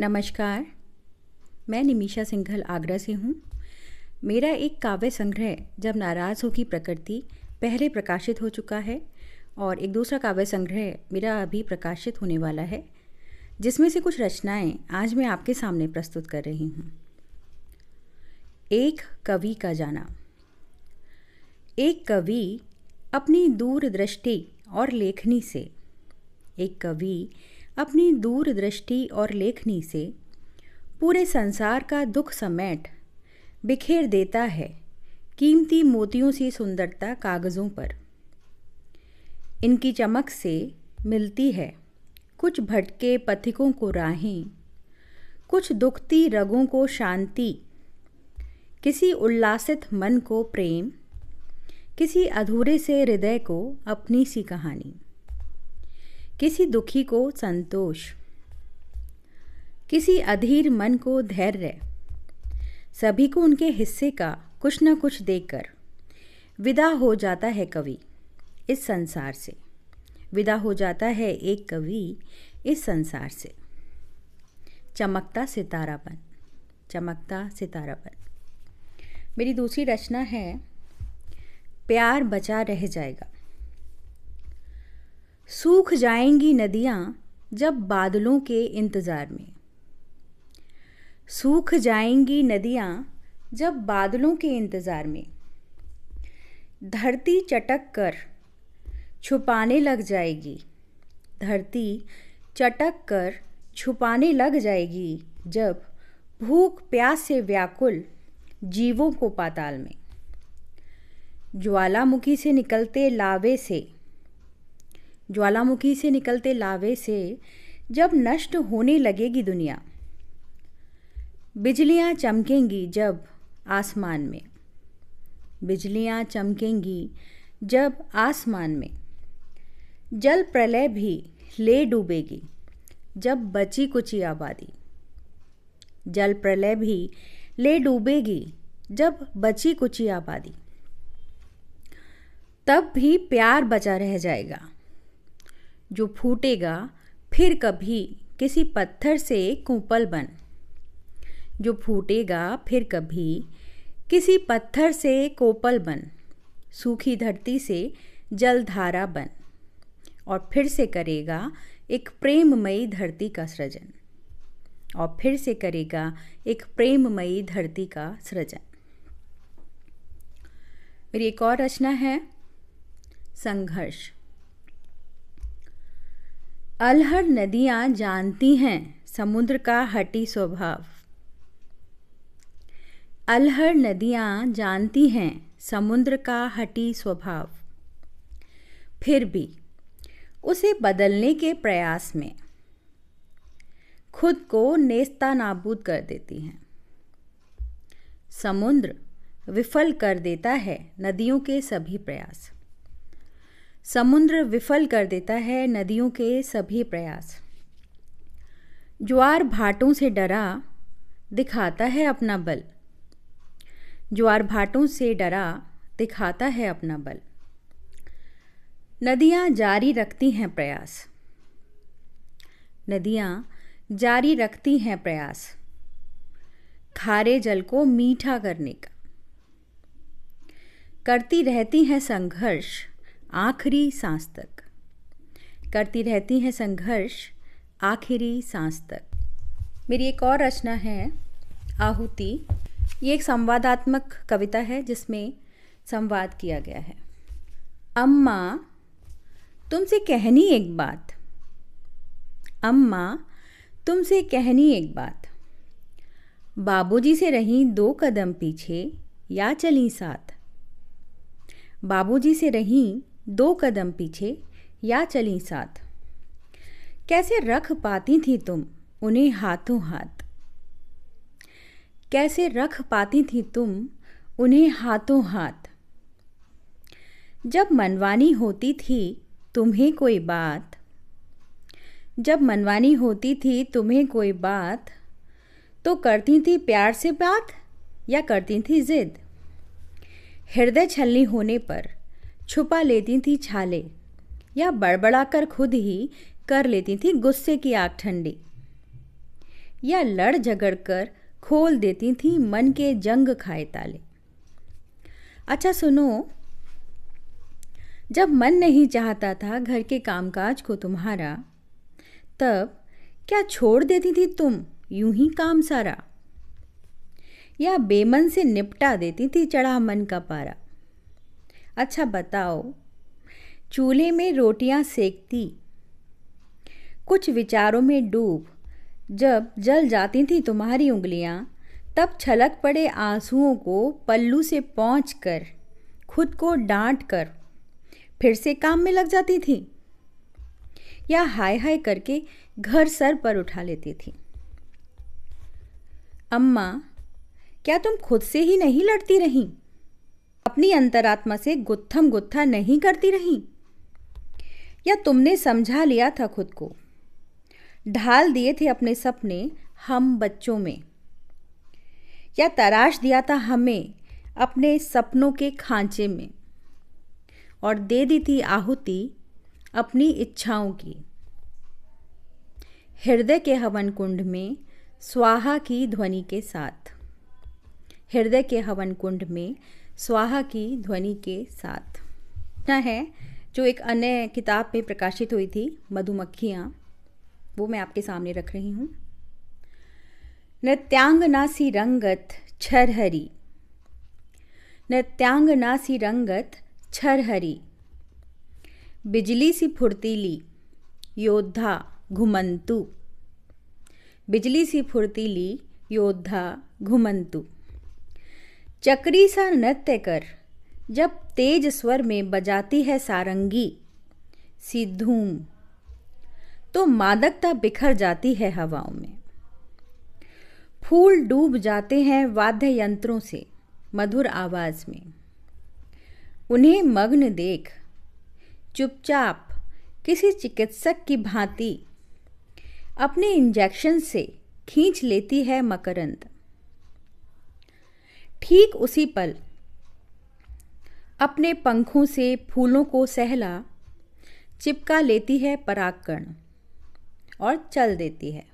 नमस्कार मैं निमिषा सिंघल आगरा से हूँ मेरा एक काव्य संग्रह जब नाराज़ होगी प्रकृति पहले प्रकाशित हो चुका है और एक दूसरा काव्य संग्रह मेरा अभी प्रकाशित होने वाला है जिसमें से कुछ रचनाएं आज मैं आपके सामने प्रस्तुत कर रही हूँ एक कवि का जाना एक कवि अपनी दूरदृष्टि और लेखनी से एक कवि अपनी दूरदृष्टि और लेखनी से पूरे संसार का दुख समेट बिखेर देता है कीमती मोतियों सी सुंदरता कागज़ों पर इनकी चमक से मिलती है कुछ भटके पथिकों को राहें कुछ दुखती रगों को शांति किसी उल्लासित मन को प्रेम किसी अधूरे से हृदय को अपनी सी कहानी किसी दुखी को संतोष किसी अधीर मन को धैर्य सभी को उनके हिस्से का कुछ न कुछ देकर विदा हो जाता है कवि इस संसार से विदा हो जाता है एक कवि इस संसार से चमकता सितारापन चमकता सितारापन मेरी दूसरी रचना है प्यार बचा रह जाएगा सूख जाएंगी नदियाँ जब बादलों के इंतज़ार में सूख जाएंगी नदियाँ जब बादलों के इंतज़ार में धरती चटक कर छुपाने लग जाएगी धरती चटक कर छुपाने लग जाएगी जब भूख प्यास से व्याकुल जीवों को पाताल में ज्वालामुखी से निकलते लावे से ज्वालामुखी से निकलते लावे से जब नष्ट होने लगेगी दुनिया बिजलियाँ चमकेंगी जब आसमान में बिजलियाँ चमकेंगी जब आसमान में जल प्रलय भी ले डूबेगी जब बची कुची आबादी जल प्रलय भी ले डूबेगी जब बची कुची आबादी तब भी प्यार बचा रह जाएगा जो फूटेगा फिर कभी किसी पत्थर से कुंपल बन जो फूटेगा फिर कभी किसी पत्थर से कोपल बन सूखी धरती से जलधारा बन और फिर से करेगा एक प्रेममयी धरती का सृजन और फिर से करेगा एक प्रेममयी धरती का सृजन मेरी एक और रचना है संघर्ष अलहर नदियाँ जानती हैं समुद्र का हटी स्वभाव अलहर नदियाँ जानती हैं समुद्र का हटी स्वभाव फिर भी उसे बदलने के प्रयास में खुद को नेस्ता नाबूद कर देती हैं समुद्र विफल कर देता है नदियों के सभी प्रयास समुद्र विफल कर देता है नदियों के सभी प्रयास ज्वार भाटों से डरा दिखाता है अपना बल ज्वार भाटों से डरा दिखाता है अपना बल नदियां जारी रखती हैं प्रयास नदियां जारी रखती हैं प्रयास खारे जल को मीठा करने का करती रहती हैं संघर्ष आखिरी सांस तक करती रहती हैं संघर्ष आखिरी सांस तक मेरी एक और रचना है आहुति ये एक संवादात्मक कविता है जिसमें संवाद किया गया है अम्मा तुमसे कहनी एक बात अम्मा तुमसे कहनी एक बात बाबूजी से रहीं दो कदम पीछे या चली साथ बाबूजी से रहीं दो कदम पीछे या चली साथ कैसे रख पाती थी तुम उन्हें हाथों हाथ कैसे रख पाती थी तुम उन्हें हाथों हाथ जब मनवानी होती थी तुम्हें कोई बात जब मनवानी होती थी तुम्हें कोई बात तो करती थी प्यार से बात या करती थी जिद हृदय छलनी होने पर छुपा लेती थी छाले या बड़बड़ाकर खुद ही कर लेती थी गुस्से की आग ठंडी या लड़ झगड़ कर खोल देती थी मन के जंग खाए ताले अच्छा सुनो जब मन नहीं चाहता था घर के कामकाज को तुम्हारा तब क्या छोड़ देती थी तुम यूं ही काम सारा या बेमन से निपटा देती थी चढ़ा मन का पारा अच्छा बताओ चूल्हे में रोटियां सेकती कुछ विचारों में डूब जब जल जाती थी तुम्हारी उंगलियां तब छलक पड़े आंसुओं को पल्लू से पहुँच कर खुद को डांट कर फिर से काम में लग जाती थी या हाय हाय करके घर सर पर उठा लेती थी अम्मा क्या तुम खुद से ही नहीं लड़ती रहीं अपनी अंतरात्मा से गुत्थम गुत्था नहीं करती रहीं या तुमने समझा लिया था खुद को ढाल दिए थे अपने सपने हम बच्चों में या तराश दिया था हमें अपने सपनों के खांचे में और दे दी थी आहुति अपनी इच्छाओं की हृदय के हवन कुंड में स्वाहा की ध्वनि के साथ हृदय के हवन कुंड में स्वाहा की ध्वनि के साथ ना है जो एक अन्य किताब में प्रकाशित हुई थी मधुमक्खियाँ वो मैं आपके सामने रख रही हूँ नृत्यांगनासी रंगत छरहरी नृत्यांगनासी रंगत छरहरी बिजली सी फुर्तीली योद्धा घुमंतु बिजली सी फुर्तीली योद्धा घुमंतु चक्री सा नृत्य कर जब तेज स्वर में बजाती है सारंगी सिद्धूम तो मादकता बिखर जाती है हवाओं में फूल डूब जाते हैं वाद्य यंत्रों से मधुर आवाज़ में उन्हें मग्न देख चुपचाप किसी चिकित्सक की भांति अपने इंजेक्शन से खींच लेती है मकरंद ठीक उसी पल अपने पंखों से फूलों को सहला चिपका लेती है परागकण और चल देती है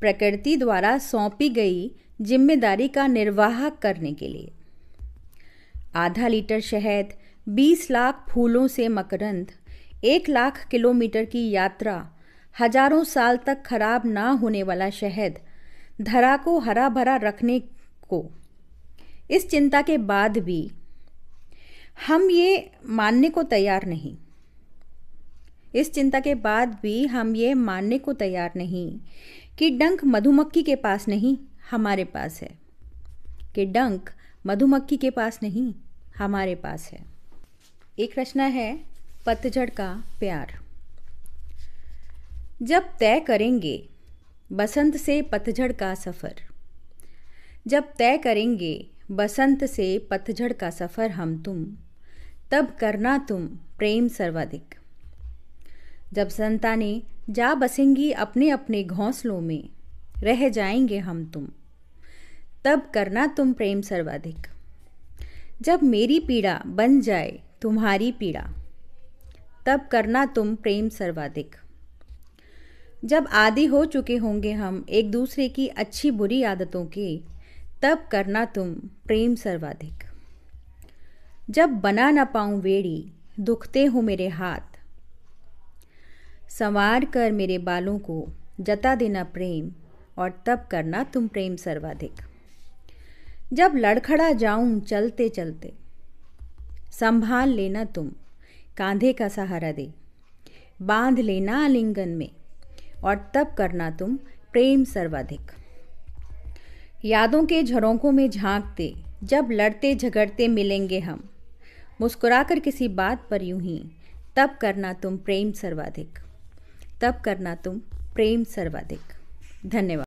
प्रकृति द्वारा सौंपी गई जिम्मेदारी का निर्वाह करने के लिए आधा लीटर शहद 20 लाख फूलों से मकरंद एक लाख किलोमीटर की यात्रा हजारों साल तक खराब ना होने वाला शहद धरा को हरा भरा रखने को इस चिंता के बाद भी हम ये मानने को तैयार नहीं इस चिंता के बाद भी हम ये मानने को तैयार नहीं कि डंक मधुमक्खी के पास नहीं हमारे पास है कि डंक मधुमक्खी के पास नहीं हमारे पास है एक रचना है पतझड़ का प्यार जब तय करेंगे बसंत से पतझड़ का सफ़र जब तय करेंगे बसंत से पतझड़ का सफ़र हम तुम तब करना तुम प्रेम सर्वाधिक जब संता ने जा बसेंगी अपने अपने घोंसलों में रह जाएंगे हम तुम तब करना तुम प्रेम सर्वाधिक जब मेरी पीड़ा बन जाए तुम्हारी पीड़ा तब करना तुम प्रेम सर्वाधिक जब आदि हो चुके होंगे हम एक दूसरे की अच्छी बुरी आदतों के तब करना तुम प्रेम सर्वाधिक जब बना ना पाऊं वेड़ी दुखते हो मेरे हाथ संवार कर मेरे बालों को जता देना प्रेम और तब करना तुम प्रेम सर्वाधिक जब लड़खड़ा जाऊं चलते चलते संभाल लेना तुम कांधे का सहारा दे बांध लेना आलिंगन में और तब करना तुम प्रेम सर्वाधिक यादों के झरोंकों में झांकते जब लड़ते झगड़ते मिलेंगे हम मुस्कुरा कर किसी बात पर यूं ही तब करना तुम प्रेम सर्वाधिक तब करना तुम प्रेम सर्वाधिक धन्यवाद